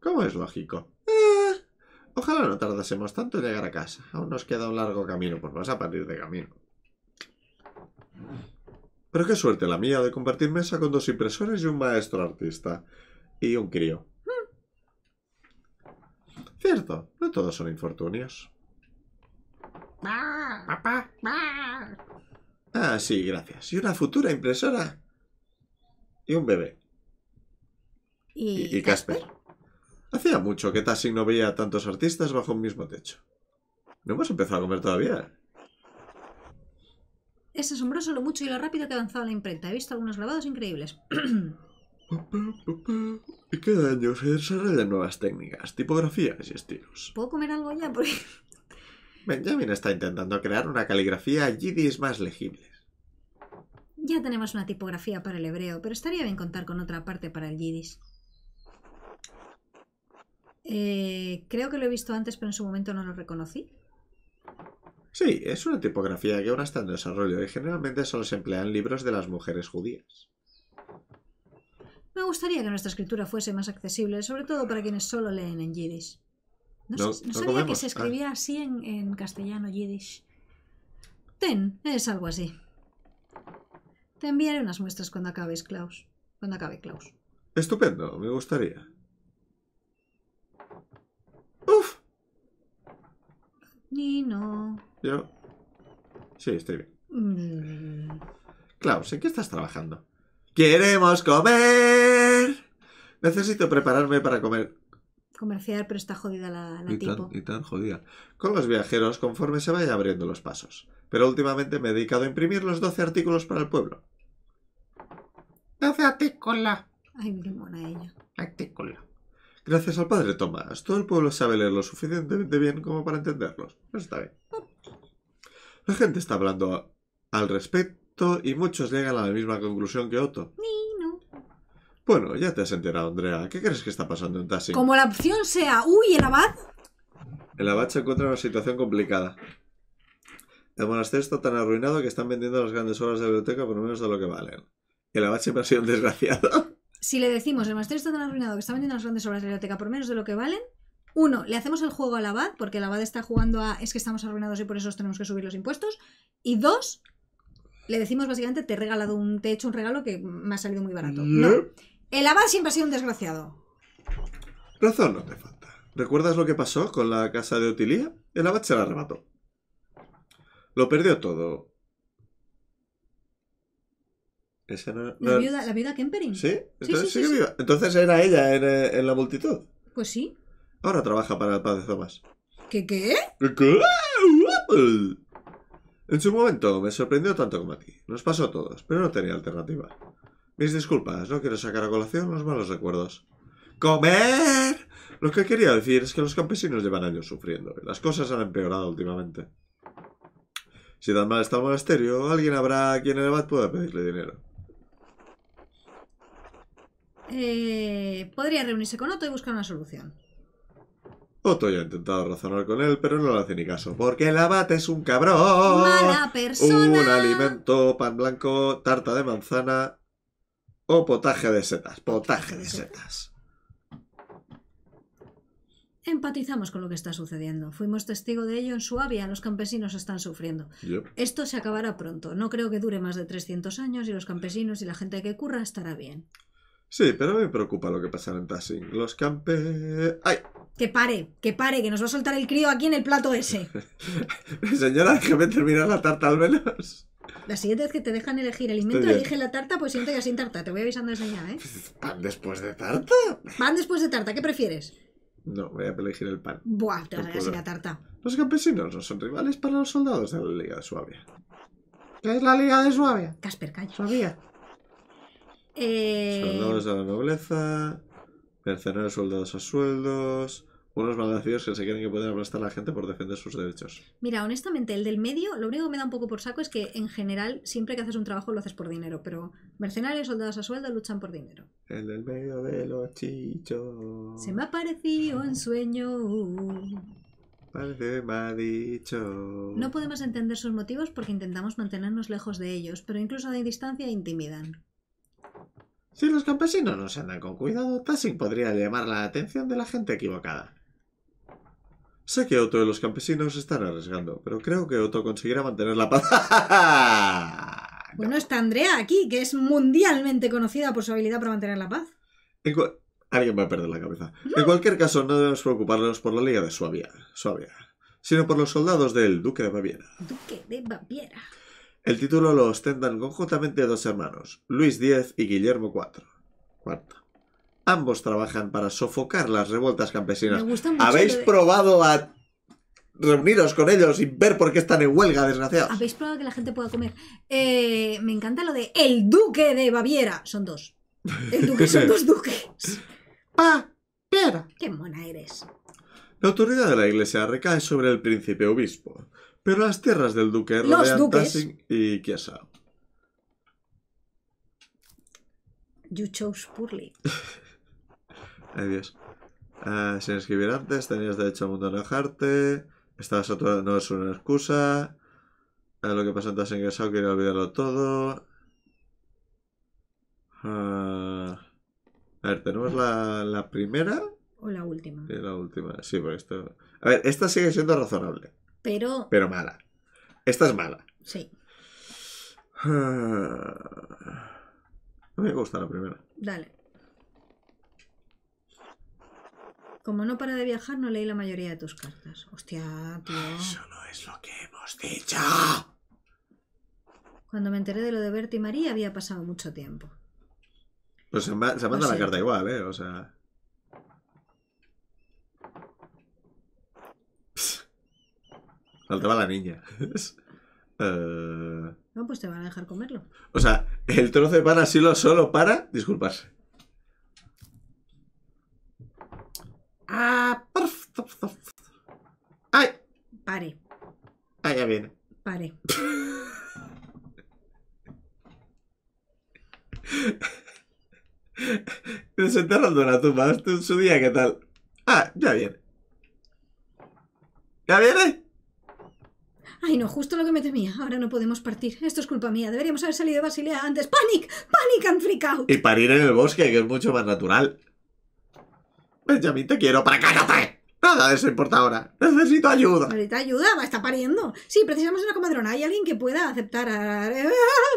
¿Cómo es lógico? Ah. ojalá no tardásemos tanto en llegar a casa. Aún nos queda un largo camino, pues vas a partir de camino. Pero qué suerte la mía de compartir mesa con dos impresores y un maestro artista. Y un crío. Cierto, no todos son infortunios. Ah. Papá, papá. Ah, sí, gracias. Y una futura impresora. Y un bebé. ¿Y, Casper? Hacía mucho que Tassin no veía a tantos artistas bajo un mismo techo. No hemos empezado a comer todavía. Es asombroso lo mucho y lo rápido que ha avanzado la imprenta. He visto algunos grabados increíbles. y cada año se desarrollan nuevas técnicas, tipografías y estilos. ¿Puedo comer algo ya? Porque Benjamin está intentando crear una caligrafía yidis más legible. Ya tenemos una tipografía para el hebreo, pero estaría bien contar con otra parte para el yidis. Eh, creo que lo he visto antes, pero en su momento no lo reconocí. Sí, es una tipografía que ahora está en desarrollo y generalmente solo se emplea en libros de las mujeres judías. Me gustaría que nuestra escritura fuese más accesible, sobre todo para quienes solo leen en yiddish. No, sabía que se escribía así en, castellano yiddish. Ten, es algo así. Te enviaré unas muestras cuando acabes, Klaus. Cuando acabe, Klaus. Estupendo, me gustaría. ¡Uf! Nino. Yo. Sí, estoy bien. Mm. Klaus, ¿en qué estás trabajando? ¡Queremos comer! Necesito prepararme para comer. Comercial, pero está jodida la, y tipo. Tan, y jodida. Con los viajeros, conforme se vaya abriendo los pasos. Pero últimamente me he dedicado a imprimir los 12 artículos para el pueblo. 12 artículos. Ay, qué ella. Gracias al padre Tomás, todo el pueblo sabe leer lo suficientemente bien como para entenderlos. está bien. La gente está hablando al respecto y muchos llegan a la misma conclusión que Otto. Bueno, ya te has enterado, Andrea. ¿Qué crees que está pasando en taxi? Como la opción sea, uy, el abad. El abad se encuentra en una situación complicada. El monasterio está tan arruinado que están vendiendo las grandes obras de biblioteca por menos de lo que valen. El abad siempre ha sido un desgraciado. Si le decimos, el monasterio está tan arruinado que están vendiendo las grandes obras de biblioteca por menos de lo que valen, uno, le hacemos el juego al abad, porque el abad está jugando a es que estamos arruinados y por eso tenemos que subir los impuestos. Y dos, le decimos básicamente, te he regalado un, te hecho un regalo que me ha salido muy barato. no. El abad siempre ha sido un desgraciado. Razón no te falta. ¿Recuerdas lo que pasó con la casa de Otilía? El abad se la arrebató. Lo perdió todo. Esa era, la, la, viuda, la Kempering. ¿Sí? Entonces, sí, sí, Entonces era ella eh, en, la multitud. Pues sí. Ahora trabaja para el padre Thomas. ¿Qué qué? ¿Qué qué? En su momento me sorprendió tanto como a ti. Nos pasó a todos, pero no tenía alternativa. Mis disculpas, no quiero sacar a colación los malos recuerdos. ¡Comer! Lo que quería decir es que los campesinos llevan años sufriendo las cosas han empeorado últimamente. Si tan mal está el monasterio, alguien habrá a quien el abad pueda pedirle dinero. Eh, podría reunirse con Otto y buscar una solución. Otto ya ha intentado razonar con él, pero no le hace ni caso. Porque el abad es un cabrón. Mala persona. Un alimento, pan blanco, tarta de manzana o potaje de setas. Potaje de setas. Empatizamos con lo que está sucediendo. Fuimos testigo de ello en Suabia. Los campesinos están sufriendo. Esto se acabará pronto. No creo que dure más de 300 años y los campesinos y la gente que curra estará bien. Sí, pero me preocupa lo que pasará en Passing. Los campe... ¡Ay! Que pare, que pare, que nos va a soltar el crío aquí en el plato ese. Señora, me terminar la tarta al menos. La siguiente vez que te dejan elegir alimento, elige la tarta, pues siento ya sin tarta. Te voy avisando desde ya, ¿eh? Pues, ¿Pan después de tarta? ¿Pan después de tarta? ¿Qué prefieres? No, voy a elegir el pan. Buah, te vas a la tarta. Los campesinos no son rivales para los soldados de la Liga de Suabia. ¿Qué es la Liga de Suabia? Casper, calla. Suabia. Eh... Soldados de la nobleza, mercenarios soldados a sueldos, unos malnacidos que se creen que pueden aplastar a la gente por defender sus derechos. Mira, honestamente, el del medio, lo único que me da un poco por saco es que en general, siempre que haces un trabajo lo haces por dinero, pero mercenarios, soldados a sueldo luchan por dinero. El del medio de los chichos. Se me ha parecido un sueño. Parece me dicho. No podemos entender sus motivos porque intentamos mantenernos lejos de ellos, pero incluso de distancia intimidan. Si los campesinos no se andan con cuidado, Tassin podría llamar la atención de la gente equivocada. Sé que Otto de los campesinos están arriesgando, pero creo que Otto conseguirá mantener la paz. Bueno, está Andrea aquí, que es mundialmente conocida por su habilidad para mantener la paz. Alguien va a perder la cabeza. En cualquier caso, no debemos preocuparnos por la Liga de Suabia, Suabia sino por los soldados del Duque de Baviera. Duque de Baviera. El título lo ostentan conjuntamente dos hermanos, Luis X y Guillermo IV. Cuarto. Ambos trabajan para sofocar las revueltas campesinas. ¿Habéis probado a reuniros con ellos y ver por qué están en huelga, desgraciados? ¿Habéis probado que la gente pueda comer? Eh, me encanta lo de el duque de Baviera. Son dos. El duque son dos duques. Qué mona eres. La autoridad de la iglesia recae sobre el príncipe obispo, pero las tierras del duque Los duques. y Kiesa. You chose poorly. Ay Dios. Eh, sin escribir antes, tenías derecho a mundo alejarte. Estabas no es una excusa. Eh, lo que pasa antes has ingresado, quería olvidarlo todo. Eh, a ver, tenemos la, la primera. O la última. Sí, la última. Sí, porque esto. A ver, esta sigue siendo razonable. Pero. Pero mala. Esta es mala. Sí. No me gusta la primera. Dale. Como no para de viajar, no leí la mayoría de tus cartas. Hostia, tío. Eso no es lo que hemos dicho. Cuando me enteré de lo de Bert y María había pasado mucho tiempo. Pues se, manda la carta igual, ¿eh? O sea... Faltaba la niña. Eh. No, pues te van a dejar comerlo. O sea, el trozo de pan así lo solo para disculparse. Ah, ¡Ay! Pare. Ah, ya viene. Pare. Te una tumba, en su día, ¿qué tal? Ah, ya viene. ¿Ya viene? Ay, no, justo lo que me temía. Ahora no podemos partir. Esto es culpa mía. Deberíamos haber salido de Basilea antes. ¡Panic! ¡Panic and freak out! Y parir en el bosque, que es mucho más natural. Benjamín, te quiero, para cállate. Nada de eso importa ahora. Necesito ayuda. ¡Necesita ayuda, va, está pariendo. Sí, precisamos una comadrona. Hay alguien que pueda aceptar a...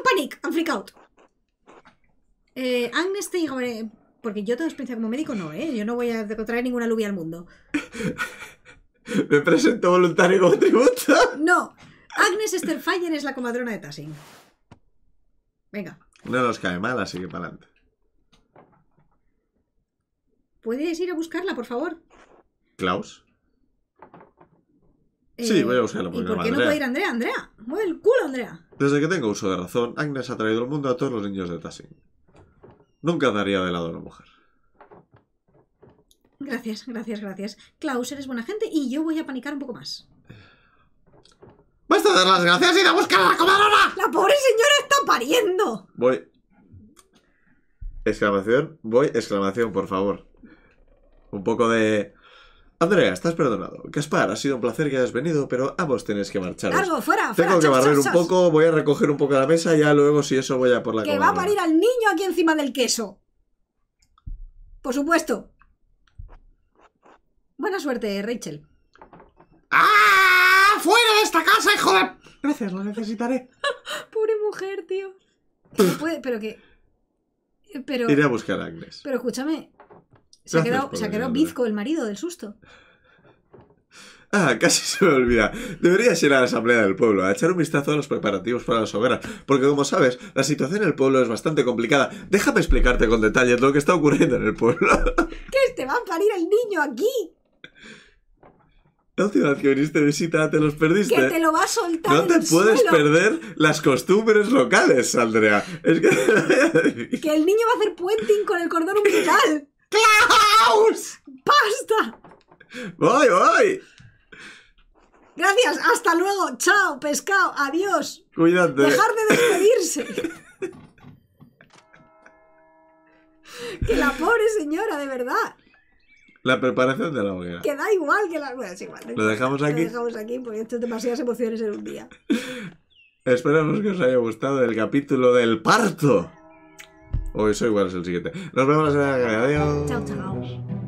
Panic, I'm freak out. Eh, Agnes te eh, porque yo tengo experiencia como médico, no, ¿eh? Yo no voy a encontrar ninguna aluvia al mundo. ¿Me presento voluntario como tributo? No. Agnes Esterfayen es la comadrona de Tassin. Venga. No nos cae mal, así que para adelante. ¿Puedes ir a buscarla, por favor? ¿Klaus? Eh, sí, voy a buscarla. ¿Y por qué no puede ir Andrea? Andrea, mueve el culo, Andrea. Desde que tengo uso de razón, Agnes ha traído el mundo a todos los niños de Tassin. Nunca daría de lado a la mujer. Gracias, gracias, gracias. Klaus, eres buena gente y yo voy a panicar un poco más. ¡Basta de dar las gracias y a buscar a la comadrona! ¡La pobre señora está pariendo! Voy. Exclamación, voy, exclamación, por favor. Un poco de... Andrea, estás perdonado. Gaspar, ha sido un placer que hayas venido, pero ambos tenéis que marchar. Tengo que barrer un poco, voy a recoger un poco la mesa, ya luego si eso voy a por la ¡Que va a parir al niño aquí encima del queso! Por supuesto. Buena suerte, Rachel. ¡Ah! ¡Fuera de esta casa, hijo de...! Gracias, lo necesitaré. Pobre mujer, tío. Pero, qué? pero Iré a buscar a Agnes. Pero escúchame, se ha quedado, se bizco el marido del susto. Ah, casi se me olvida. Deberías ir a la Asamblea del Pueblo a echar un vistazo a los preparativos para las hogueras, porque como sabes, la situación en el pueblo es bastante complicada. Déjame explicarte con detalles lo que está ocurriendo en el pueblo. ¿Qué te va a parir el niño aquí? La vez que viniste de visita te los perdiste. Que te lo va a soltar. No te puedes perder las costumbres locales, Andrea. Es que... que el niño va a hacer puenting con el cordón umbilical. ¡Claus! ¡Basta! ¡Voy, voy! Gracias, hasta luego, chao, pescado, adiós. Cuídate. Dejar de despedirse. que la pobre señora, de verdad. La preparación de la hoguera. Que da igual que la. Bueno, igual. Lo dejamos aquí. Lo dejamos aquí porque esto hecho demasiadas emociones en un día. Esperamos que os haya gustado el capítulo del parto hoy eso igual es el siguiente. Nos vemos en la semana que viene. Adiós. Chao, chao.